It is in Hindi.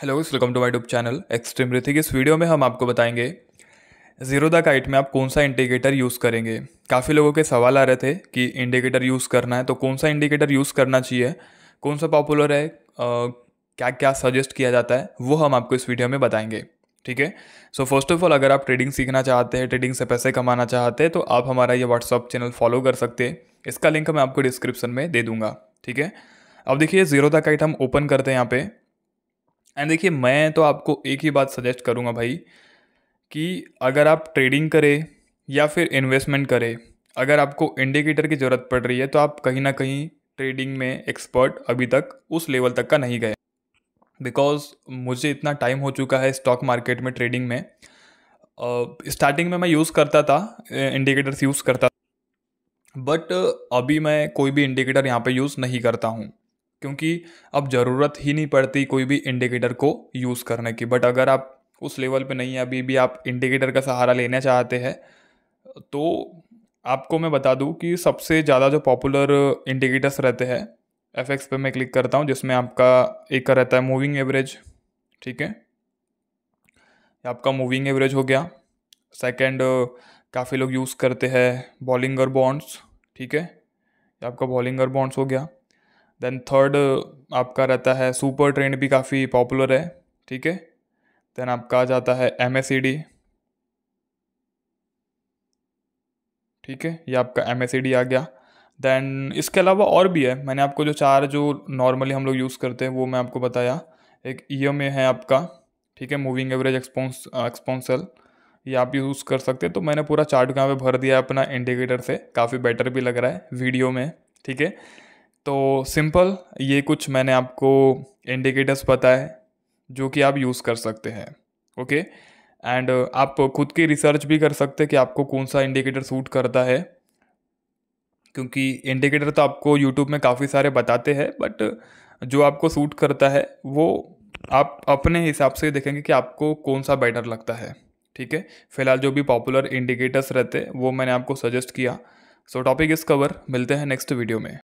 hello welcome to my tube channel extreme Rithik इस वीडियो में हम आपको बताएंगे जीरो द काइट में आप कौन सा इंडिकेटर यूज़ करेंगे काफ़ी लोगों के सवाल आ रहे थे कि इंडिकेटर यूज़ करना है तो कौन सा इंडिकेटर यूज़ करना चाहिए कौन सा पॉपुलर है आ, क्या क्या सजेस्ट किया जाता है वो हम आपको इस वीडियो में बताएंगे ठीक है सो फर्स्ट ऑफ ऑल अगर आप ट्रेडिंग सीखना चाहते हैं ट्रेडिंग से पैसे कमाना चाहते हैं तो आप हमारा ये व्हाट्सअप चैनल फॉलो कर सकते हैं इसका लिंक मैं आपको डिस्क्रिप्शन में दे दूँगा ठीक है अब देखिए जीरो द काइट हम ओपन करते हैं यहाँ पे एंड देखिए मैं तो आपको एक ही बात सजेस्ट करूँगा भाई कि अगर आप ट्रेडिंग करें या फिर इन्वेस्टमेंट करें अगर आपको इंडिकेटर की ज़रूरत पड़ रही है तो आप कहीं ना कहीं ट्रेडिंग में एक्सपर्ट अभी तक उस लेवल तक का नहीं गए बिकॉज मुझे इतना टाइम हो चुका है स्टॉक मार्केट में ट्रेडिंग में स्टार्टिंग uh, में मैं यूज़ करता था इंडिकेटर्स यूज़ करता बट uh, अभी मैं कोई भी इंडिकेटर यहाँ पे यूज़ नहीं करता हूँ क्योंकि अब ज़रूरत ही नहीं पड़ती कोई भी इंडिकेटर को यूज़ करने की बट अगर आप उस लेवल पे नहीं अभी भी आप इंडिकेटर का सहारा लेना चाहते हैं तो आपको मैं बता दूं कि सबसे ज़्यादा जो पॉपुलर इंडिकेटर्स रहते हैं एफ एक्स पे मैं क्लिक करता हूँ जिसमें आपका एक रहता है मूविंग एवरेज ठीक है आपका मूविंग एवरेज हो गया सेकेंड काफ़ी लोग यूज़ करते हैं बॉलिंग और बॉन्ड्स ठीक है आपका बॉलिंग और बॉन्ड्स हो गया देन थर्ड uh, आपका रहता है सुपर ट्रेंड भी काफ़ी पॉपुलर है ठीक है देन आपका आ जाता है एम ठीक है ये आपका एम आ गया देन इसके अलावा और भी है मैंने आपको जो चार जो नॉर्मली हम लोग यूज़ करते हैं वो मैं आपको बताया एक ई e ए है आपका ठीक है मूविंग एवरेज एक्सपोन्स एक्सपोन्सल ये आप यूज़ कर सकते हैं तो मैंने पूरा चार्ट यहाँ पे भर दिया अपना इंडिकेटर से काफ़ी बेटर भी लग रहा है वीडियो में ठीक है तो सिंपल ये कुछ मैंने आपको इंडिकेटर्स बताए जो कि आप यूज़ कर सकते हैं ओके एंड uh, आप खुद की रिसर्च भी कर सकते हैं कि आपको कौन सा इंडिकेटर सूट करता है क्योंकि इंडिकेटर तो आपको यूट्यूब में काफ़ी सारे बताते हैं बट uh, जो आपको सूट करता है वो आप अपने हिसाब से देखेंगे कि आपको कौन सा बेटर लगता है ठीक है फिलहाल जो भी पॉपुलर इंडिकेटर्स रहते वो मैंने आपको सजेस्ट किया सो टॉपिक इस कवर मिलते हैं नेक्स्ट वीडियो में